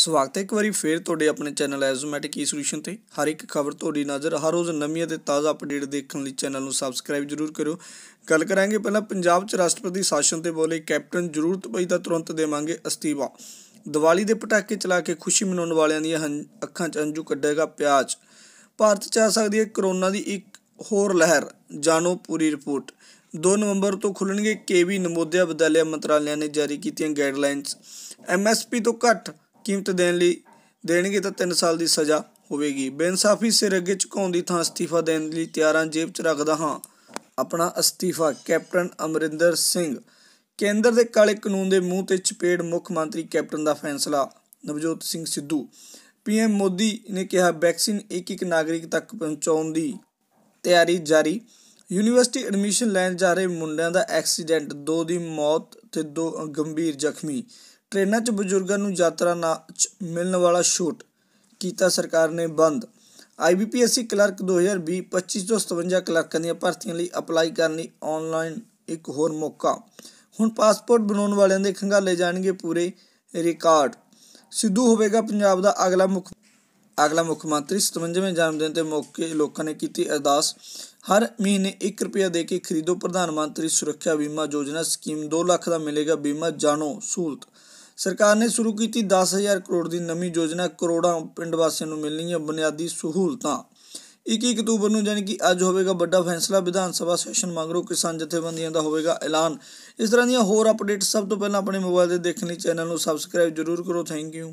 ਸਵਾਗਤ ਹੈ ਇੱਕ ਵਾਰੀ ਫੇਰ ਤੁਹਾਡੇ ਆਪਣੇ ਚੈਨਲ ਐਜ਼ੋਮੈਟਿਕ ਈ ਸੋਲੂਸ਼ਨ ਤੇ ਹਰ ਇੱਕ ਖਬਰ ਤੁਹਾਡੀ ਨਜ਼ਰ ਹਰ ਰੋਜ਼ ਨਵੀਂ ਅਤੇ ਤਾਜ਼ਾ ਅਪਡੇਟ ਦੇਖਣ ਲਈ ਚੈਨਲ ਨੂੰ ਸਬਸਕ੍ਰਾਈਬ ਜ਼ਰੂਰ ਕਰਿਓ ਗੱਲ ਕਰਾਂਗੇ ਪਹਿਲਾਂ ਪੰਜਾਬ 'ਚ ਰਾਸ਼ਟਰਪਤੀ ਸ਼ਾਸਨ ਤੇ ਬੋਲੇ ਕੈਪਟਨ ਜ਼ਰੂਰਤ ਪਈ ਤਾਂ ਤੁਰੰਤ ਦੇਵਾਂਗੇ ਅਸਤੀਫਾ ਦੀਵਾਲੀ ਦੇ ਪਟਾਕੇ ਚਲਾ ਕੇ ਖੁਸ਼ੀ ਮਨਾਉਣ ਵਾਲਿਆਂ ਦੀਆਂ ਅੱਖਾਂ 'ਚ ਅੰਜੂ ਕੱਢੇਗਾ ਪਿਆਜ਼ ਭਾਰਤ 'ਚ ਆ ਸਕਦੀ ਹੈ ਕਰੋਨਾ ਦੀ ਇੱਕ ਹੋਰ ਲਹਿਰ ਜਾਣੋ ਪੂਰੀ ਰਿਪੋਰਟ 2 ਨਵੰਬਰ ਤੋਂ ਖੁੱਲਣਗੇ ਕੇਵੀ ਨਮੋਦਿਆ ਵਿਦਿਆਲਿਆ ਮੰਤਰਾਲਿਆਂ ਨੇ ਜਾਰੀ ਕੀਤੀਆਂ ਗਾਈਡਲਾਈਨਸ ਐਮਐਸਪੀ ਤੋਂ ਘੱਟ ਕੀਮਤ ਦੇਣ ਲਈ ਦੇਣਗੇ ਤਾਂ 3 ਸਾਲ ਦੀ ਸਜ਼ਾ ਹੋਵੇਗੀ ਬੇਇਨਸਾਫੀ ਸਿਰ ਅੱਗੇ ਝੁਕਾਉਣ ਦੀ ਥਾਂ ਅਸਤੀਫਾ ਦੇਣ ਲਈ ਤਿਆਰਾਂ ਜੇਬ 'ਚ ਰੱਖਦਾ ਹਾਂ ਆਪਣਾ ਅਸਤੀਫਾ ਕੈਪਟਨ ਅਮਰਿੰਦਰ ਸਿੰਘ ਕੇਂਦਰ ਦੇ ਕਾਲੇ ਕਾਨੂੰਨ ਦੇ ਮੂੰਹ ਤੇ ਚਪੇੜ ਮੁੱਖ ਮੰਤਰੀ ਕੈਪਟਨ ਦਾ ਫੈਸਲਾ ਨਵਜੋਤ ਸਿੰਘ ਸਿੱਧੂ ਪੀਐਮ ਮੋਦੀ ਨੇ ਕਿਹਾ ਵੈਕਸੀਨ ਇੱਕ ਇੱਕ ਨਾਗਰਿਕ ਤੱਕ ਪਹੁੰਚਾਉਣ ਦੀ ਤਿਆਰੀ ਜਾਰੀ ਯੂਨੀਵਰਸਿਟੀ ਐਡਮਿਸ਼ਨ ਲੈਣ ਜਾ ਰਹੇ ਮੁੰਡਿਆਂ ਦਾ ਐਕਸੀਡੈਂਟ ਦੋ ਦੀ ਮੌਤ ਤੇ ਦੋ ਗੰਭੀਰ ਜ਼ਖਮੀ ਟ੍ਰੇਨਾਂ 'ਚ ਬਜ਼ੁਰਗਾਂ ਨੂੰ ਯਾਤਰਾ ਨਾ ਮਿਲਣ ਵਾਲਾ ਛੂਟ ਕੀਤਾ ਸਰਕਾਰ ਨੇ ਬੰਦ ਆਈਬੀਪੀਐਸਸੀ ਕਲਰਕ 2020 2557 ਕਲਰਕਾਂ ਦੀਆਂ ਭਰਤੀਆਂ ਲਈ ਅਪਲਾਈ ਕਰਨ ਲਈ ਆਨਲਾਈਨ ਇੱਕ ਹੋਰ ਮੌਕਾ ਹੁਣ ਪਾਸਪੋਰਟ ਬਣਾਉਣ ਵਾਲਿਆਂ ਦੇ ਖੰਗਾਲੇ ਜਾਣਗੇ ਪੂਰੇ ਰਿਕਾਰਡ ਸਿੱਧੂ ਹੋਵੇਗਾ ਪੰਜਾਬ ਦਾ ਅਗਲਾ ਮੁੱਖ ਅਗਲਾ ਮੁੱਖ ਮੰਤਰੀ 57ਵੇਂ ਜਨਮ ਦਿਨ ਤੇ ਮੌਕੇ ਲੋਕਾਂ ਨੇ ਕੀਤੀ ਅਰਦਾਸ ਹਰ ਮਹੀਨੇ 1 ਰੁਪਿਆ ਦੇ ਕੇ ਖਰੀਦੋ ਪ੍ਰਧਾਨ ਮੰਤਰੀ ਸੁਰੱਖਿਆ ਬੀਮਾ ਯੋਜਨਾ ਸਕੀਮ 2 ਲੱਖ ਦਾ ਮਿਲੇਗਾ ਬੀਮਾ ਜਾਣੋ ਸਹੂਲਤ ਸਰਕਾਰ ਨੇ ਸ਼ੁਰੂ ਕੀਤੀ 10000 ਕਰੋੜ ਦੀ ਨਵੀਂ ਯੋਜਨਾ ਕਰੋੜਾਂ ਪਿੰਡ ਵਾਸੀਆਂ ਨੂੰ ਮਿਲਣੀਆਂ ਬੁਨਿਆਦੀ ਸਹੂਲਤਾਂ 21 ਅਕਤੂਬਰ ਨੂੰ ਯਾਨੀ ਕਿ ਅੱਜ ਹੋਵੇਗਾ ਵੱਡਾ ਫੈਸਲਾ ਵਿਧਾਨ ਸਭਾ ਸੈਸ਼ਨ ਮੰਗਰੋ ਕਿਸਾਨ ਜਥੇਬੰਦੀਆਂ ਦਾ ਹੋਵੇਗਾ ਐਲਾਨ ਇਸ ਤਰ੍ਹਾਂ ਦੀਆਂ ਹੋਰ ਅਪਡੇਟਸ ਸਭ ਤੋਂ ਪਹਿਲਾਂ ਆਪਣੇ ਮੋਬਾਈਲ ਤੇ ਦੇਖਣ ਲਈ ਚੈਨਲ ਨੂੰ ਸਬਸਕ੍ਰਾਈਬ ਜ਼ਰੂਰ ਕਰੋ ਥੈਂਕ ਯੂ